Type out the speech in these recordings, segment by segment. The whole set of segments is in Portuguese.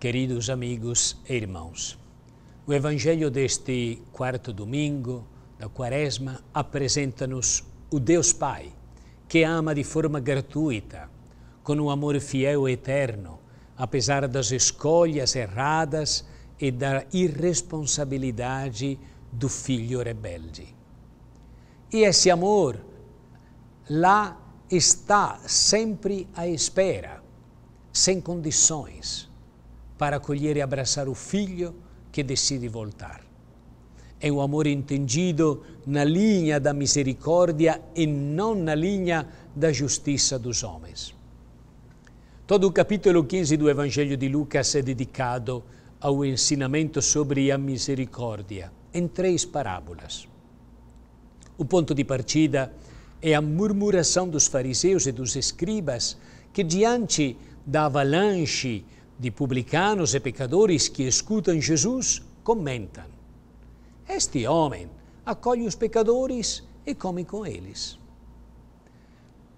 Queridos amigos e irmãos, o Evangelho deste quarto domingo da Quaresma apresenta-nos o Deus Pai, que ama de forma gratuita, com um amor fiel e eterno, apesar das escolhas erradas e da irresponsabilidade do filho rebelde. E esse amor lá está sempre à espera, sem condições para acolher e abraçar o filho que decide voltar. É um amor entendido na linha da misericórdia e não na linha da justiça dos homens. Todo o capítulo 15 do Evangelho de Lucas é dedicado ao ensinamento sobre a misericórdia, em três parábolas. O ponto de partida é a murmuração dos fariseus e dos escribas que, diante da avalanche de publicanos e pecadores que escutam Jesus comentam: Este homem acolhe os pecadores e come com eles.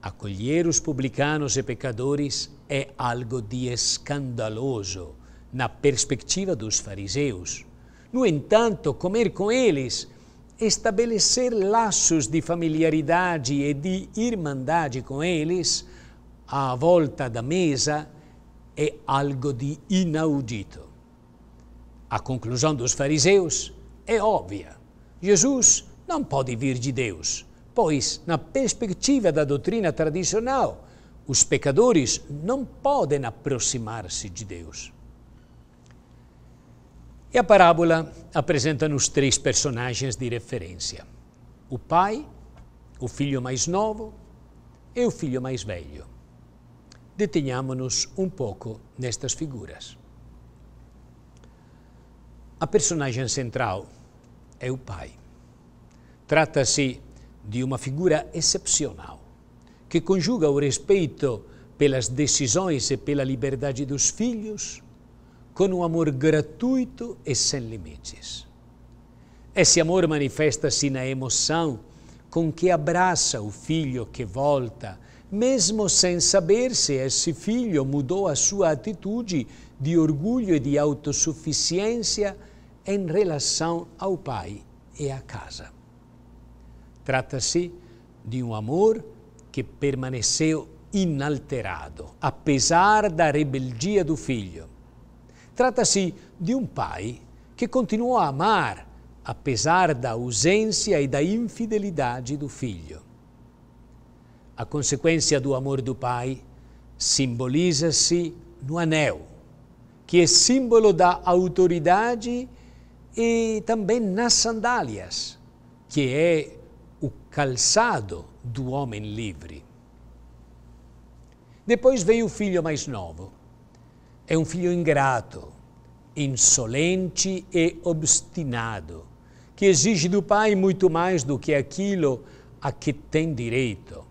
Acolher os publicanos e pecadores é algo de escandaloso na perspectiva dos fariseus. No entanto, comer com eles, estabelecer laços de familiaridade e de irmandade com eles, à volta da mesa, é algo de inaudito. A conclusão dos fariseus é óbvia. Jesus não pode vir de Deus, pois, na perspectiva da doutrina tradicional, os pecadores não podem aproximar-se de Deus. E a parábola apresenta nos três personagens de referência: o pai, o filho mais novo e o filho mais velho detenhamo-nos um pouco nestas figuras. A personagem central é o pai. Trata-se de uma figura excepcional, que conjuga o respeito pelas decisões e pela liberdade dos filhos com um amor gratuito e sem limites. Esse amor manifesta-se na emoção com que abraça o filho que volta mesmo sem saber se esse filho mudou a sua atitude de orgulho e de autossuficiência em relação ao pai e à casa. Trata-se de um amor que permaneceu inalterado, apesar da rebeldia do filho. Trata-se de um pai que continuou a amar, apesar da ausência e da infidelidade do filho. A consequência do amor do Pai simboliza-se no anel, que é símbolo da autoridade e também nas sandálias, que é o calçado do homem livre. Depois veio o filho mais novo. É um filho ingrato, insolente e obstinado, que exige do pai muito mais do que aquilo a que tem direito.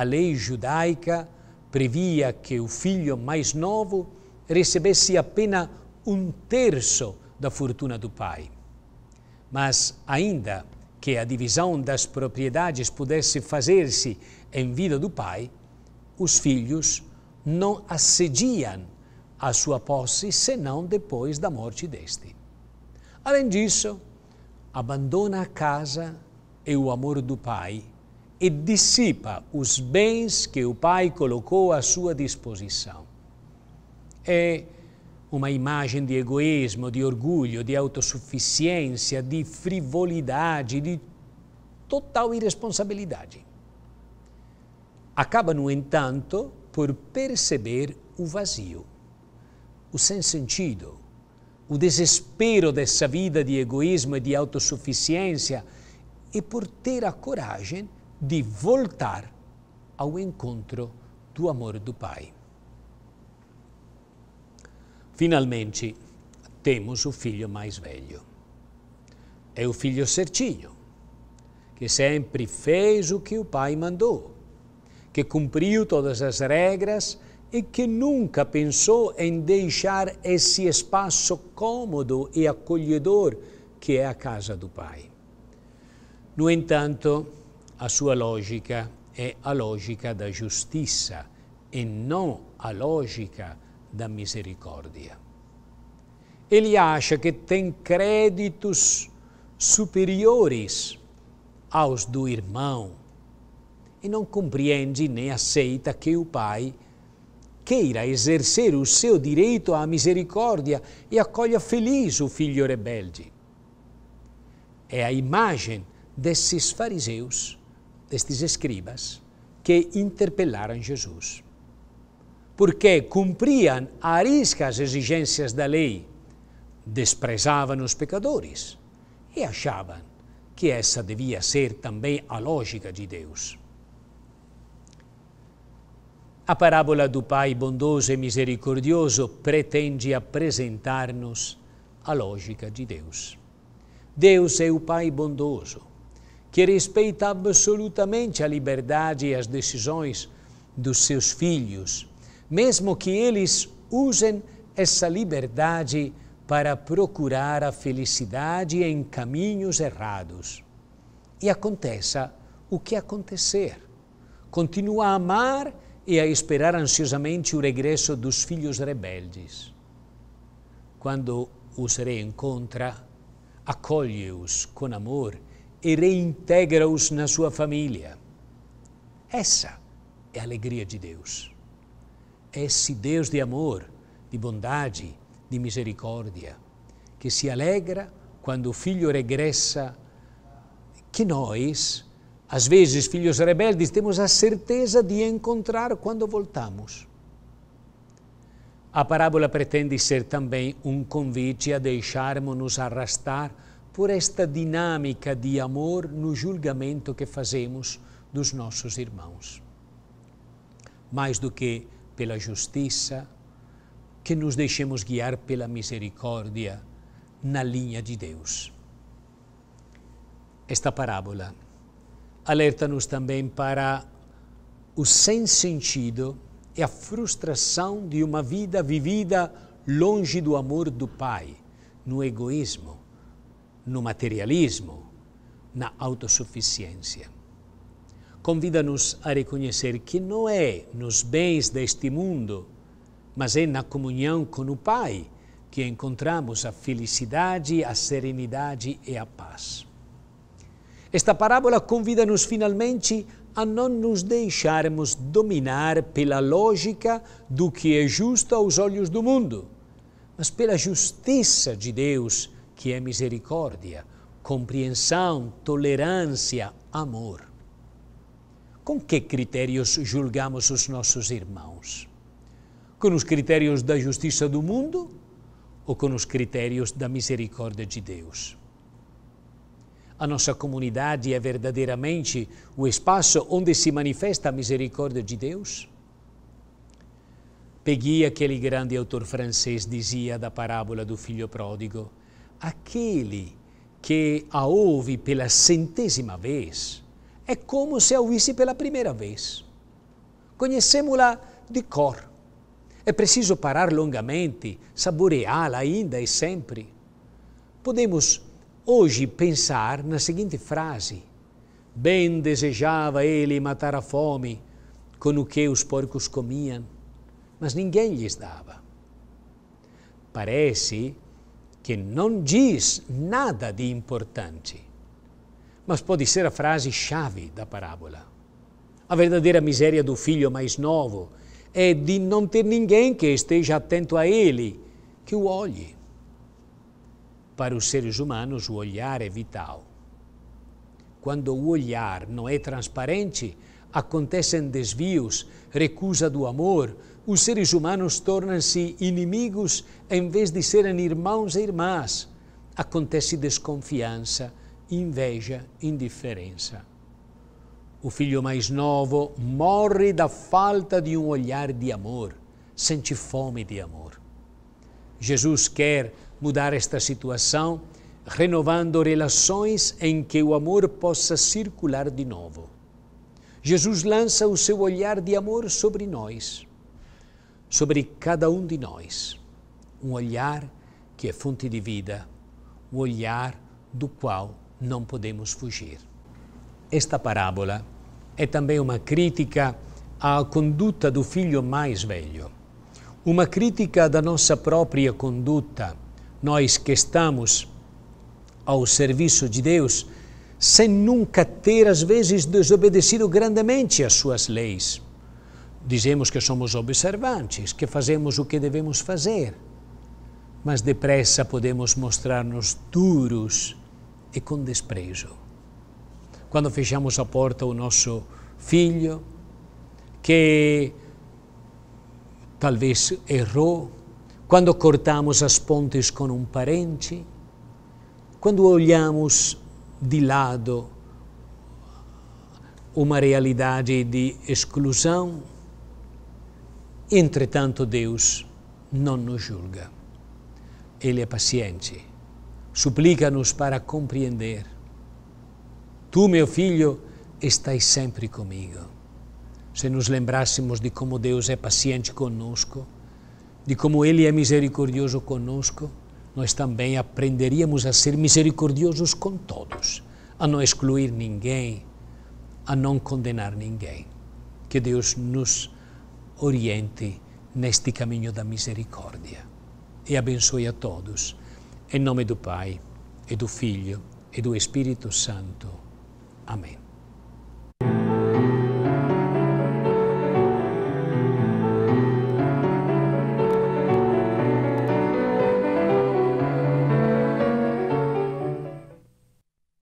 A lei judaica previa que o filho mais novo recebesse apenas um terço da fortuna do pai. Mas, ainda que a divisão das propriedades pudesse fazer-se em vida do pai, os filhos não assediam a sua posse senão depois da morte deste. Além disso, abandona a casa e o amor do pai e dissipa os bens que o Pai colocou à sua disposição. É uma imagem de egoísmo, de orgulho, de autossuficiência, de frivolidade, de total irresponsabilidade. Acaba, no entanto, por perceber o vazio, o sem sentido, o desespero dessa vida de egoísmo e de autossuficiência e por ter a coragem de voltar ao encontro do amor do Pai. Finalmente, temos o filho mais velho. É o filho certinho, que sempre fez o que o pai mandou, que cumpriu todas as regras e que nunca pensou em deixar esse espaço cômodo e acolhedor que é a casa do pai. No entanto, a sua lógica é a lógica da justiça e não a lógica da misericórdia. Ele acha que tem créditos superiores aos do irmão e não compreende nem aceita que o pai queira exercer o seu direito à misericórdia e acolha feliz o filho rebelde. É a imagem desses fariseus estes escribas, que interpelaram Jesus. Porque cumpriam a risca as exigências da lei, desprezavam os pecadores e achavam que essa devia ser também a lógica de Deus. A parábola do Pai bondoso e misericordioso pretende apresentar-nos a lógica de Deus. Deus é o Pai bondoso, que respeita absolutamente a liberdade e as decisões dos seus filhos, mesmo que eles usem essa liberdade para procurar a felicidade em caminhos errados. E aconteça o que acontecer. Continua a amar e a esperar ansiosamente o regresso dos filhos rebeldes. Quando os reencontra, acolhe-os com amor e reintegra-os na sua família. Essa é a alegria de Deus. É esse Deus de amor, de bondade, de misericórdia, que se alegra quando o filho regressa, que nós, às vezes, filhos rebeldes, temos a certeza de encontrar quando voltamos. A parábola pretende ser também um convite a deixarmos-nos arrastar por esta dinâmica de amor no julgamento que fazemos dos nossos irmãos. Mais do que pela justiça, que nos deixemos guiar pela misericórdia na linha de Deus. Esta parábola alerta-nos também para o sem sentido e a frustração de uma vida vivida longe do amor do Pai, no egoísmo, no materialismo, na autossuficiência. Convida-nos a reconhecer que não é nos bens deste mundo, mas é na comunhão com o Pai que encontramos a felicidade, a serenidade e a paz. Esta parábola convida-nos finalmente a não nos deixarmos dominar pela lógica do que é justo aos olhos do mundo, mas pela justiça de Deus que é misericórdia, compreensão, tolerância, amor. Com que critérios julgamos os nossos irmãos? Com os critérios da justiça do mundo ou com os critérios da misericórdia de Deus? A nossa comunidade é verdadeiramente o espaço onde se manifesta a misericórdia de Deus? Peguei aquele grande autor francês dizia da parábola do filho pródigo: aquele que a ouve pela centésima vez é como se a ouvisse pela primeira vez. Conhecemos-la de cor. É preciso parar longamente, saboreá-la ainda e sempre. Podemos hoje pensar na seguinte frase: Bem desejava ele matar a fome com o que os porcos comiam, mas ninguém lhes dava. Parece que não diz nada de importante, mas pode ser a frase-chave da parábola. A verdadeira miséria do filho mais novo é de não ter ninguém que esteja atento a ele, que o olhe. Para os seres humanos, o olhar é vital. Quando o olhar não é transparente, acontecem desvios, recusa do amor, os seres humanos tornam-se inimigos em vez de serem irmãos e irmãs. Acontece desconfiança, inveja, indiferença. O filho mais novo morre da falta de um olhar de amor, sente fome de amor. Jesus quer mudar esta situação, renovando relações em que o amor possa circular de novo. Jesus lança o seu olhar de amor sobre nós, sobre cada um de nós. Um olhar que é fonte de vida, um olhar do qual não podemos fugir. Esta parábola é também uma crítica à conduta do filho mais velho, uma crítica da nossa própria conduta, nós que estamos ao serviço de Deus sem nunca ter, às vezes, desobedecido grandemente às suas leis. Dizemos que somos observantes, que fazemos o que devemos fazer, mas depressa podemos mostrar-nos duros e com desprezo. Quando fechamos a porta ao nosso filho, que talvez errou, quando cortamos as pontes com um parente, quando olhamos de lado uma realidade de exclusão, entretanto Deus não nos julga. Ele é paciente, suplica-nos para compreender. Tu, meu filho, estás sempre comigo. Se nos lembrássemos de como Deus é paciente conosco, de como Ele é misericordioso conosco, nós também aprenderíamos a ser misericordiosos com todos, a não excluir ninguém, a não condenar ninguém. Que Deus nos oriente neste caminho da misericórdia e abençoe a todos. Em nome do Pai, e do Filho, e do Espírito Santo. Amém.